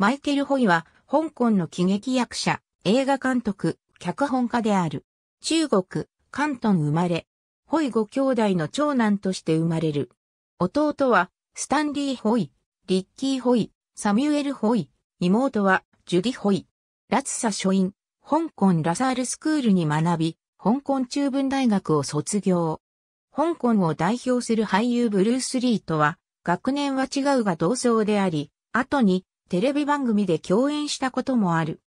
マイケル・ホイは、香港の喜劇役者、映画監督、脚本家である。中国、関東生まれ。ホイ五兄弟の長男として生まれる。弟は、スタンリー・ホイ、リッキー・ホイ、サミュエル・ホイ。妹は、ジュディ・ホイ。ラツサ書院、香港ラサールスクールに学び、香港中文大学を卒業。香港を代表する俳優ブルース・リーとは、学年は違うが同窓であり、後にテレビ番組で共演したこともある。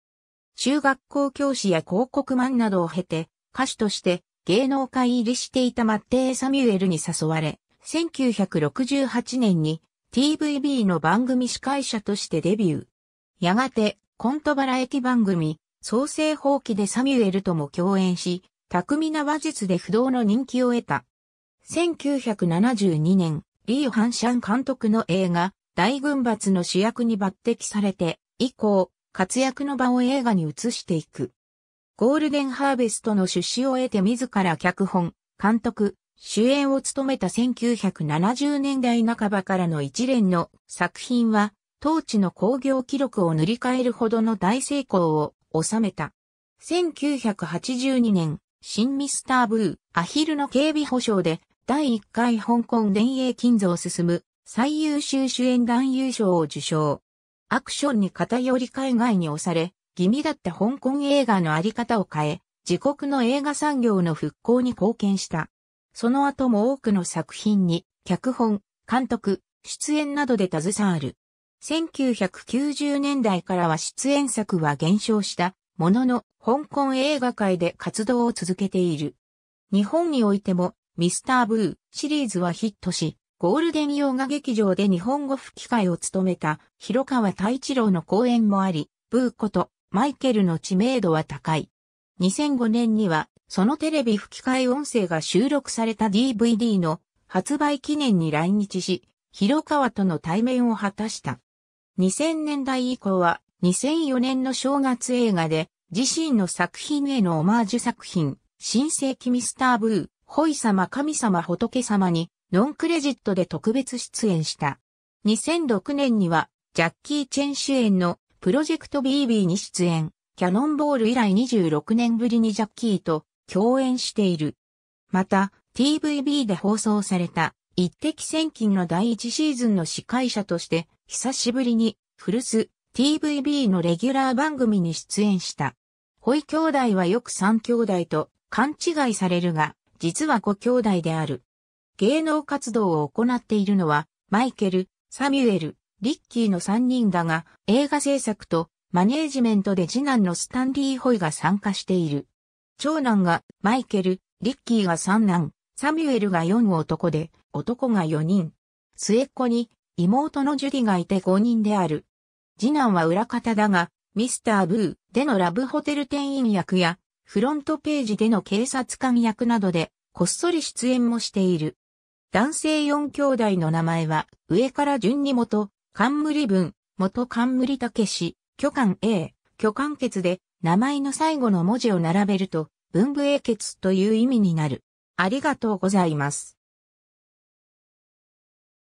中学校教師や広告マンなどを経て、歌手として芸能界入りしていたマッテイ・サミュエルに誘われ、1968年に TVB の番組司会者としてデビュー。やがてコントバラエティ番組、創生放棄でサミュエルとも共演し、巧みな話術で不動の人気を得た。1972年、リー・ハンシャン監督の映画、大軍閥の主役に抜擢されて、以降、活躍の場を映画に移していく。ゴールデンハーベストの出資を得て自ら脚本、監督、主演を務めた1970年代半ばからの一連の作品は、当地の興行記録を塗り替えるほどの大成功を収めた。1982年、新ミスターブー、アヒルの警備保障で、第1回香港電影金像を進む最優秀主演男優賞を受賞。アクションに偏り海外に押され、気味だった香港映画のあり方を変え、自国の映画産業の復興に貢献した。その後も多くの作品に、脚本、監督、出演などで携わる。1990年代からは出演作は減少したものの、香港映画界で活動を続けている。日本においても、ミスター・ブーシリーズはヒットし、ゴールデン洋画劇場で日本語吹き替えを務めた広川太一郎の講演もあり、ブーコとマイケルの知名度は高い。2005年には、そのテレビ吹き替え音声が収録された DVD の発売記念に来日し、広川との対面を果たした。2000年代以降は、2004年の正月映画で、自身の作品へのオマージュ作品、新世紀ミスターブー、ホイ様神様仏様にノンクレジットで特別出演した。2006年にはジャッキー・チェン主演のプロジェクト BB に出演、キャノンボール以来26年ぶりにジャッキーと共演している。また、TVB で放送された、一滴千金の第一シーズンの司会者として、久しぶりに、古巣 TVB のレギュラー番組に出演した。ホイ兄弟はよく三兄弟と勘違いされるが、実はご兄弟である。芸能活動を行っているのは、マイケル、サミュエル、リッキーの3人だが、映画制作とマネージメントで次男のスタンリー・ホイが参加している。長男がマイケル、リッキーが3男、サミュエルが4男で、男が4人。末っ子に妹のジュディがいて5人である。次男は裏方だが、ミスター・ブーでのラブホテル店員役や、フロントページでの警察官役などで、こっそり出演もしている。男性4兄弟の名前は、上から順に元、冠文、元冠武士、巨漢 A、巨漢傑で、名前の最後の文字を並べると、文部英傑という意味になる。ありがとうございます。